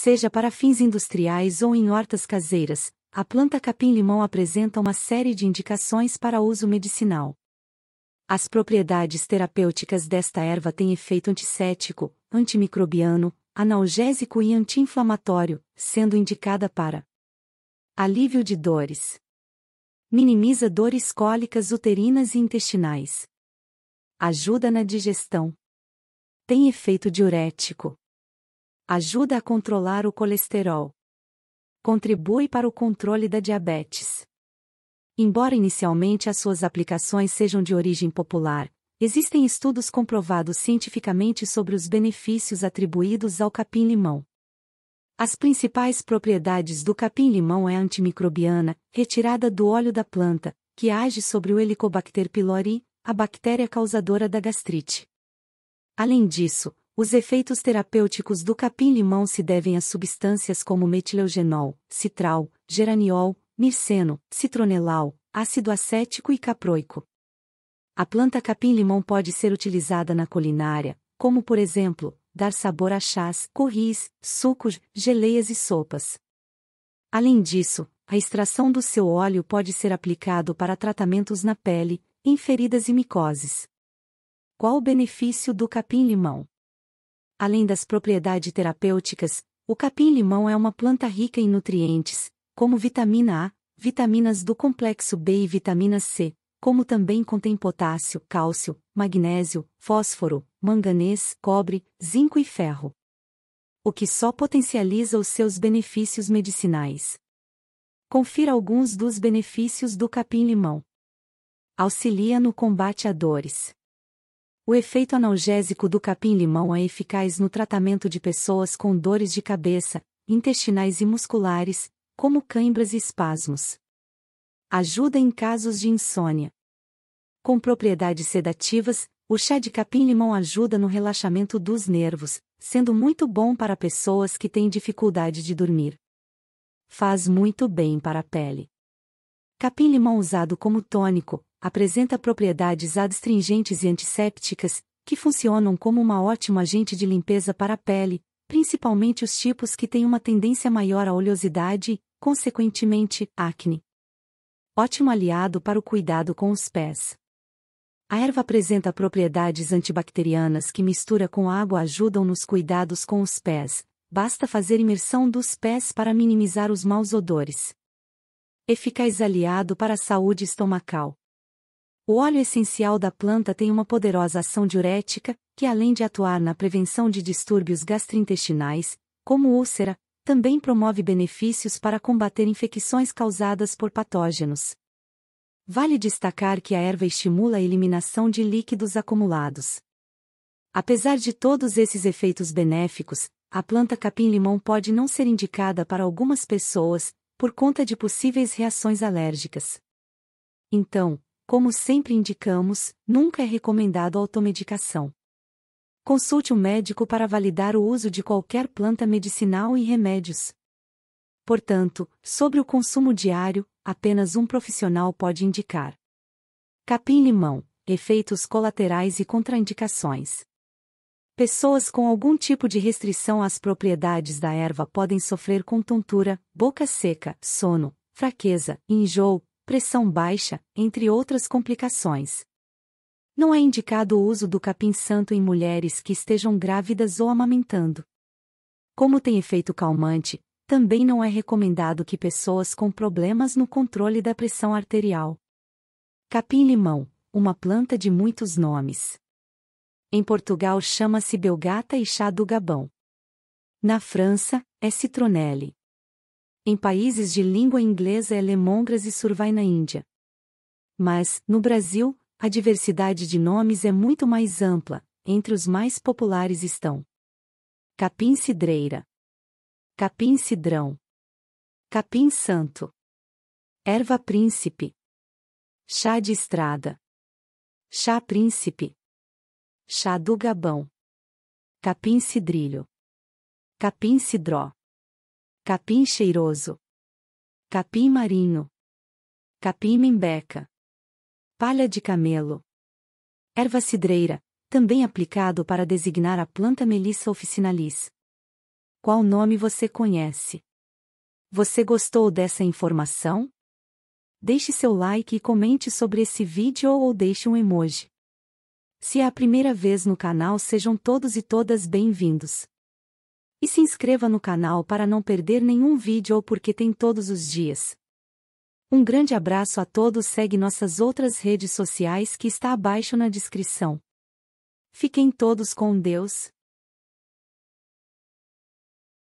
seja para fins industriais ou em hortas caseiras, a planta capim-limão apresenta uma série de indicações para uso medicinal. As propriedades terapêuticas desta erva têm efeito antisséptico, antimicrobiano, analgésico e anti-inflamatório, sendo indicada para alívio de dores, minimiza dores cólicas uterinas e intestinais, ajuda na digestão, tem efeito diurético, Ajuda a controlar o colesterol. Contribui para o controle da diabetes. Embora inicialmente as suas aplicações sejam de origem popular, existem estudos comprovados cientificamente sobre os benefícios atribuídos ao capim-limão. As principais propriedades do capim-limão é a antimicrobiana, retirada do óleo da planta, que age sobre o Helicobacter pylori, a bactéria causadora da gastrite. Além disso, os efeitos terapêuticos do capim-limão se devem a substâncias como metileugenol, citral, geraniol, mirceno, citronelal, ácido acético e caproico. A planta capim-limão pode ser utilizada na culinária, como por exemplo, dar sabor a chás, corris, sucos, geleias e sopas. Além disso, a extração do seu óleo pode ser aplicado para tratamentos na pele, em feridas e micoses. Qual o benefício do capim-limão? Além das propriedades terapêuticas, o capim-limão é uma planta rica em nutrientes, como vitamina A, vitaminas do complexo B e vitamina C, como também contém potássio, cálcio, magnésio, fósforo, manganês, cobre, zinco e ferro. O que só potencializa os seus benefícios medicinais. Confira alguns dos benefícios do capim-limão. Auxilia no combate a dores. O efeito analgésico do capim-limão é eficaz no tratamento de pessoas com dores de cabeça, intestinais e musculares, como cãibras e espasmos. Ajuda em casos de insônia. Com propriedades sedativas, o chá de capim-limão ajuda no relaxamento dos nervos, sendo muito bom para pessoas que têm dificuldade de dormir. Faz muito bem para a pele. Capim-limão usado como tônico, apresenta propriedades adstringentes e antissépticas, que funcionam como uma ótima agente de limpeza para a pele, principalmente os tipos que têm uma tendência maior à oleosidade e, consequentemente, acne. Ótimo aliado para o cuidado com os pés. A erva apresenta propriedades antibacterianas que mistura com água ajudam nos cuidados com os pés. Basta fazer imersão dos pés para minimizar os maus odores. Eficaz aliado para a saúde estomacal. O óleo essencial da planta tem uma poderosa ação diurética, que além de atuar na prevenção de distúrbios gastrointestinais, como úlcera, também promove benefícios para combater infecções causadas por patógenos. Vale destacar que a erva estimula a eliminação de líquidos acumulados. Apesar de todos esses efeitos benéficos, a planta capim-limão pode não ser indicada para algumas pessoas, por conta de possíveis reações alérgicas. Então, como sempre indicamos, nunca é recomendado automedicação. Consulte um médico para validar o uso de qualquer planta medicinal e remédios. Portanto, sobre o consumo diário, apenas um profissional pode indicar. Capim-limão efeitos colaterais e contraindicações. Pessoas com algum tipo de restrição às propriedades da erva podem sofrer com tontura, boca seca, sono, fraqueza, enjoo, pressão baixa, entre outras complicações. Não é indicado o uso do capim santo em mulheres que estejam grávidas ou amamentando. Como tem efeito calmante, também não é recomendado que pessoas com problemas no controle da pressão arterial. Capim-limão, uma planta de muitos nomes. Em Portugal chama-se belgata e chá do Gabão. Na França, é citronelle. Em países de língua inglesa é lemongrass e survai na Índia. Mas, no Brasil, a diversidade de nomes é muito mais ampla, entre os mais populares estão capim-cidreira, capim-cidrão, capim-santo, erva-príncipe, chá de estrada, chá-príncipe, chá do Gabão, capim-cidrilho, capim-cidró, Capim cheiroso. Capim marinho. Capim membeca. Palha de camelo. Erva cidreira, também aplicado para designar a planta Melissa officinalis. Qual nome você conhece? Você gostou dessa informação? Deixe seu like e comente sobre esse vídeo ou deixe um emoji. Se é a primeira vez no canal, sejam todos e todas bem-vindos. E se inscreva no canal para não perder nenhum vídeo ou porque tem todos os dias. Um grande abraço a todos segue nossas outras redes sociais que está abaixo na descrição. Fiquem todos com Deus.